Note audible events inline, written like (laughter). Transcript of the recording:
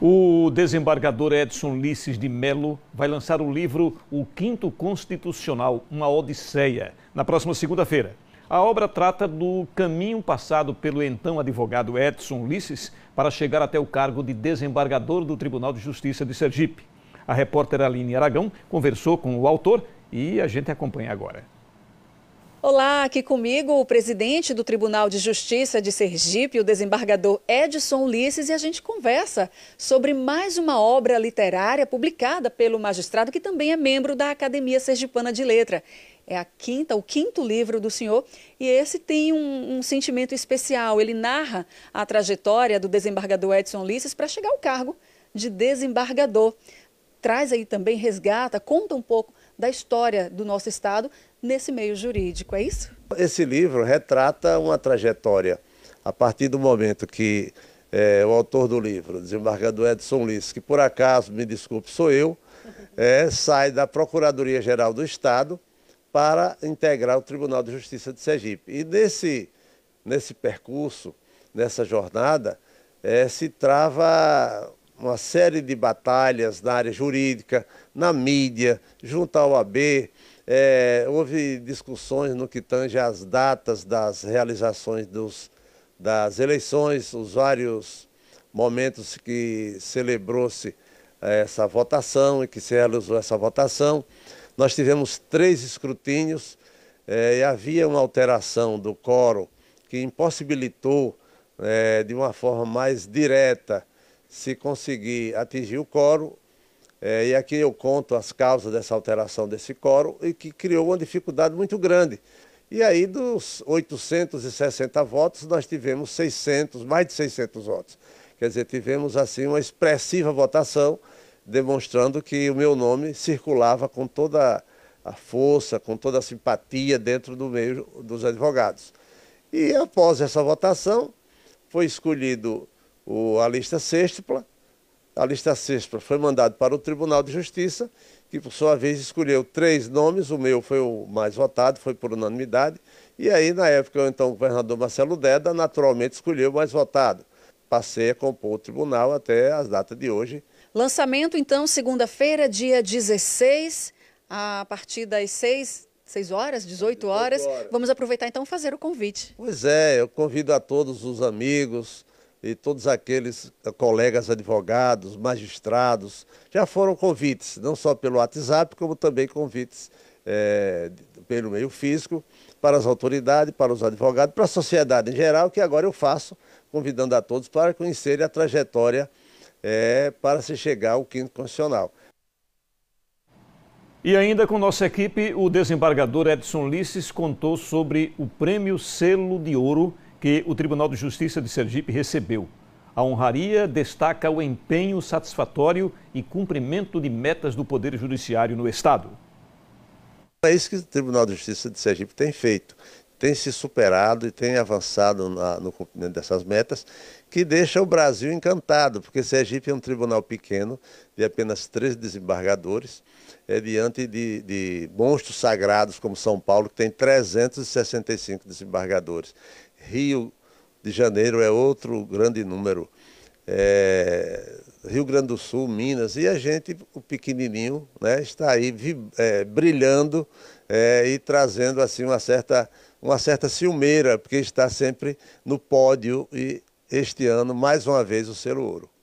O desembargador Edson Lices de Melo vai lançar o livro O Quinto Constitucional, uma Odisseia, na próxima segunda-feira. A obra trata do caminho passado pelo então advogado Edson Lices para chegar até o cargo de desembargador do Tribunal de Justiça de Sergipe. A repórter Aline Aragão conversou com o autor e a gente acompanha agora. Olá, aqui comigo o presidente do Tribunal de Justiça de Sergipe, o desembargador Edson Ulisses, e a gente conversa sobre mais uma obra literária publicada pelo magistrado que também é membro da Academia Sergipana de Letra. É a quinta, o quinto livro do senhor, e esse tem um, um sentimento especial. Ele narra a trajetória do desembargador Edson Ulisses para chegar ao cargo de desembargador. Traz aí também, resgata, conta um pouco da história do nosso Estado nesse meio jurídico, é isso? Esse livro retrata uma trajetória a partir do momento que é, o autor do livro, o desembargador Edson Liss, que por acaso, me desculpe, sou eu, (laughs) é, sai da Procuradoria-Geral do Estado para integrar o Tribunal de Justiça de Sergipe. E nesse, nesse percurso, nessa jornada, é, se trava uma série de batalhas na área jurídica, na mídia, junto ao AB, É, houve discussões no que tange às datas das realizações dos, das eleições, os vários momentos que celebrou-se é, essa votação e que se realizou essa votação. Nós tivemos três escrutínios é, e havia uma alteração do quórum que impossibilitou, é, de uma forma mais direta, se conseguir atingir o coro, é, e aqui eu conto as causas dessa alteração desse coro, e que criou uma dificuldade muito grande. E aí, dos 860 votos, nós tivemos 600, mais de 600 votos. Quer dizer, tivemos assim uma expressiva votação, demonstrando que o meu nome circulava com toda a força, com toda a simpatia dentro do meio dos advogados. E após essa votação, foi escolhido o, a lista sextupla. A lista sextupla foi mandada para o Tribunal de Justiça, que por sua vez escolheu três nomes, o meu foi o mais votado, foi por unanimidade, e aí na época então, o então governador Marcelo Deda naturalmente escolheu o mais votado. Passei a compor o tribunal até as datas de hoje. Lançamento então segunda-feira, dia 16, a partir das 6, 6 horas, 18 horas. 18 horas. Vamos aproveitar então fazer o convite. Pois é, eu convido a todos os amigos, e todos aqueles eh, colegas advogados, magistrados, já foram convites, não só pelo WhatsApp, como também convites é, pelo meio físico, para as autoridades, para os advogados, para a sociedade em geral, que agora eu faço, convidando a todos para conhecerem a trajetória é, para se chegar ao quinto constitucional. E ainda com nossa equipe, o desembargador Edson Lisses contou sobre o Prêmio Selo de Ouro que o Tribunal de Justiça de Sergipe recebeu. A honraria destaca o empenho satisfatório e cumprimento de metas do Poder Judiciário no Estado. É isso que o Tribunal de Justiça de Sergipe tem feito. Tem se superado e tem avançado na, no cumprimento dessas metas, que deixa o Brasil encantado, porque Sergipe é um tribunal pequeno, de apenas três desembargadores, é, diante de, de monstros sagrados como São Paulo, que tem 365 desembargadores. Rio de Janeiro é outro grande número. É, Rio Grande do Sul, Minas, e a gente, o pequenininho, né, está aí é, brilhando é, e trazendo assim uma certa, uma certa ciumeira, porque está sempre no pódio e este ano, mais uma vez, o selo ouro.